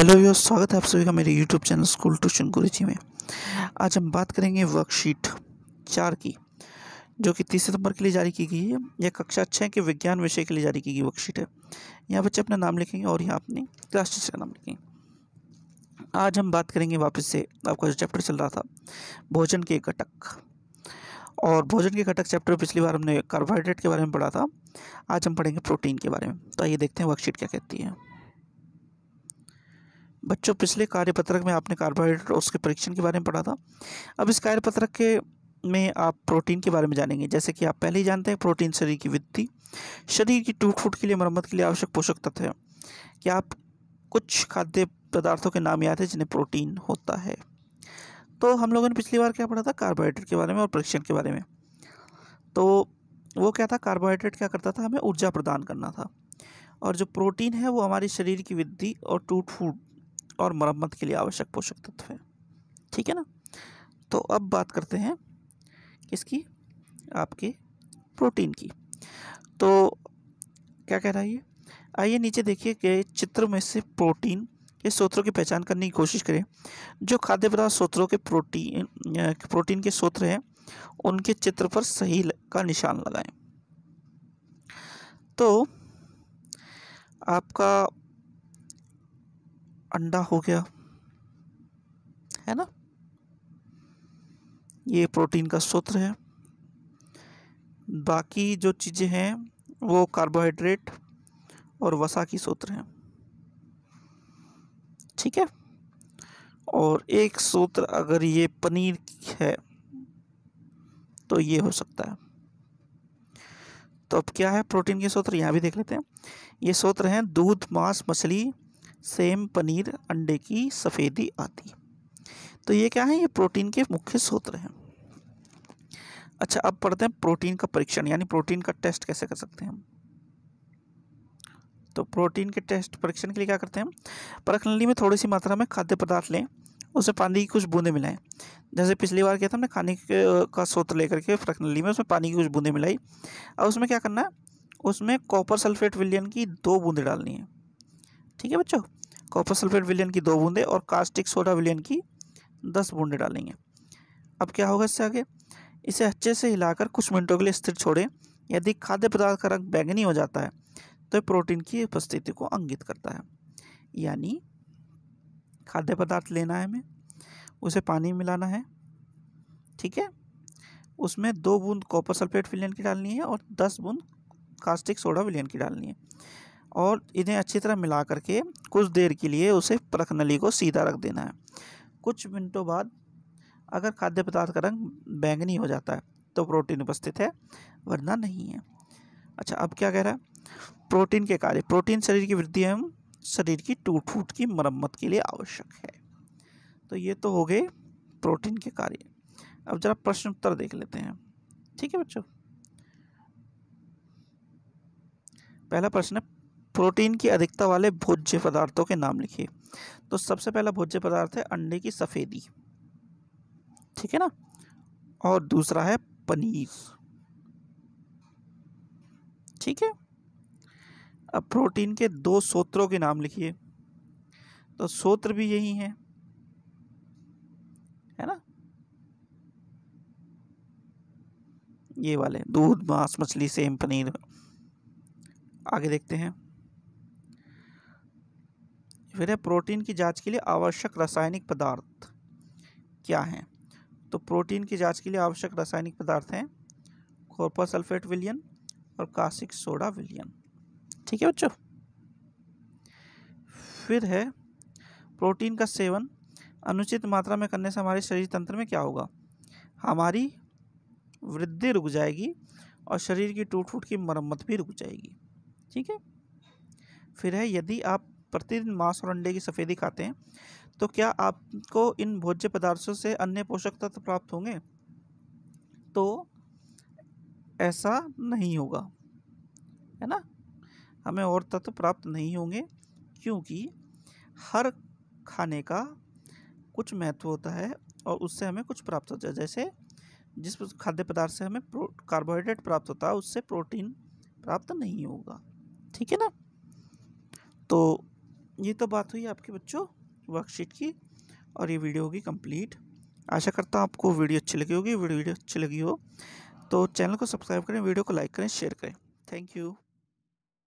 hello यो स्वागत है आप सभी का मेरे YouTube channel school tuition Guruji में आज हम बात करेंगे वर्कशीट चार की जो कि तीसरे नंबर के लिए जारी की गई है यह कक्षा छः के विज्ञान विषय के लिए जारी की गई वर्कशीट है यहाँ बच्चे अपना नाम लिखेंगे और यहाँ अपनी क्लास टीचर का नाम लिखेंगे आज हम बात करेंगे वापस से आपका जो चैप्टर चल रहा था भोजन के घटक और भोजन के घटक चैप्टर पिछली बार हमने कार्बोहाइड्रेट के बारे में पढ़ा था आज हम पढ़ेंगे प्रोटीन के बारे में तो आइए देखते हैं वर्कशीट क्या कहती है बच्चों पिछले कार्यपत्रक में आपने कार्बोहाइड्रेट और उसके परीक्षण के बारे में पढ़ा था अब इस कार्यपत्रक के में आप प्रोटीन के बारे में जानेंगे जैसे कि आप पहले ही जानते हैं प्रोटीन शरीर की वृद्धि शरीर की टूट फूट के लिए मरम्मत के लिए आवश्यक पोषक तत्व है क्या आप कुछ खाद्य पदार्थों के नाम याद है जिन्हें प्रोटीन होता है तो हम लोगों ने पिछली बार क्या पढ़ा था कार्बोहाइड्रेट के बारे में और परीक्षण के बारे में तो वो क्या था कार्बोहाइड्रेट क्या करता था हमें ऊर्जा प्रदान करना था और जो प्रोटीन है वो हमारे शरीर की वृद्धि और टूट फूट और मरम्मत के लिए आवश्यक पोषक तत्व है ठीक है ना तो अब बात करते हैं किसकी आपके प्रोटीन की तो क्या कह रहा है ये आइए नीचे देखिए कि चित्र में से प्रोटीन के स्रोत्रों की पहचान करने की कोशिश करें जो खाद्य पदार्थ स्रोत्रों के प्रोटीन प्रोटीन के स्रोत्र हैं उनके चित्र पर सही का निशान लगाएं तो आपका अंडा हो गया है ना ये प्रोटीन का सूत्र है बाकी जो चीज़ें हैं वो कार्बोहाइड्रेट और वसा की सूत्र हैं ठीक है और एक सूत्र अगर ये पनीर है तो ये हो सकता है तो अब क्या है प्रोटीन के सूत्र यहाँ भी देख लेते हैं ये सूत्र हैं दूध मांस मछली सेम पनीर अंडे की सफ़ेदी आदि तो ये क्या है ये प्रोटीन के मुख्य सूत्र हैं अच्छा अब पढ़ते हैं प्रोटीन का परीक्षण यानी प्रोटीन का टेस्ट कैसे कर सकते हैं हम तो प्रोटीन के टेस्ट परीक्षण के लिए क्या करते हैं परख नली में थोड़ी सी मात्रा में खाद्य पदार्थ लें उसमें पानी की कुछ बूंदें मिलाएं जैसे पिछली बार किया था हमने खाने का सोत्र लेकर के परख नली में उसमें पानी की कुछ बूंदें मिलाई अब उसमें क्या करना है उसमें कॉपर सल्फेट विलियन की दो बूंदें डालनी है ठीक है बच्चों कॉपर सल्फेट विलियन की दो बूंदे और कास्टिक सोडा विलियन की दस बूंदे डालेंगे अब क्या होगा इससे आगे इसे अच्छे से हिलाकर कुछ मिनटों के लिए स्थिर छोड़ें यदि खाद्य पदार्थ का रंग बैंगनी हो जाता है तो प्रोटीन की उपस्थिति को अंगित करता है यानी खाद्य पदार्थ लेना है हमें उसे पानी मिलाना है ठीक है उसमें दो बूंद कॉपर सल्फेट विलियन की डालनी है और दस बूंद कास्टिक सोडा विलियन की डालनी है और इन्हें अच्छी तरह मिला करके कुछ देर के लिए उसे परख नली को सीधा रख देना है कुछ मिनटों बाद अगर खाद्य पदार्थ का रंग बैंगनी हो जाता है तो प्रोटीन उपस्थित है वरना नहीं है अच्छा अब क्या कह रहा है प्रोटीन के कार्य प्रोटीन शरीर की वृद्धि एवं शरीर की टूट फूट की मरम्मत के लिए आवश्यक है तो ये तो हो गए प्रोटीन के कार्य अब जरा प्रश्न उत्तर देख लेते हैं ठीक है बच्चों पहला प्रश्न है प्रोटीन की अधिकता वाले भोज्य पदार्थों के नाम लिखिए तो सबसे पहला भोज्य पदार्थ है अंडे की सफ़ेदी ठीक है ना और दूसरा है पनीर ठीक है अब प्रोटीन के दो सूत्रों के नाम लिखिए तो सूत्र भी यही है है ना ये वाले दूध मांस मछली सेम पनीर आगे देखते हैं फिर है प्रोटीन की जांच के लिए आवश्यक रासायनिक पदार्थ क्या हैं तो प्रोटीन की जांच के लिए आवश्यक रासायनिक पदार्थ हैं कॉपर सल्फेट विलियन और कासिक सोडा विलियन ठीक है बच्चों फिर है प्रोटीन का सेवन अनुचित मात्रा में करने से हमारे शरीर तंत्र में क्या होगा हमारी वृद्धि रुक जाएगी और शरीर की टूट फूट की मरम्मत भी रुक जाएगी ठीक है फिर है यदि आप प्रतिदिन मांस और अंडे की सफ़ेदी खाते हैं तो क्या आपको इन भोज्य पदार्थों से अन्य पोषक तत्व प्राप्त होंगे तो ऐसा नहीं होगा है ना हमें और तत्व प्राप्त नहीं होंगे क्योंकि हर खाने का कुछ महत्व होता है और उससे हमें कुछ प्राप्त होता है जैसे जिस खाद्य पदार्थ से हमें कार्बोहाइड्रेट प्राप्त होता है उससे प्रोटीन प्राप्त नहीं होगा ठीक है ना तो ये तो बात हुई आपके बच्चों वर्कशीट की और ये वीडियो होगी कंप्लीट आशा करता हूँ आपको वीडियो अच्छी लगी होगी वीडियो अच्छी लगी हो तो चैनल को सब्सक्राइब करें वीडियो को लाइक करें शेयर करें थैंक यू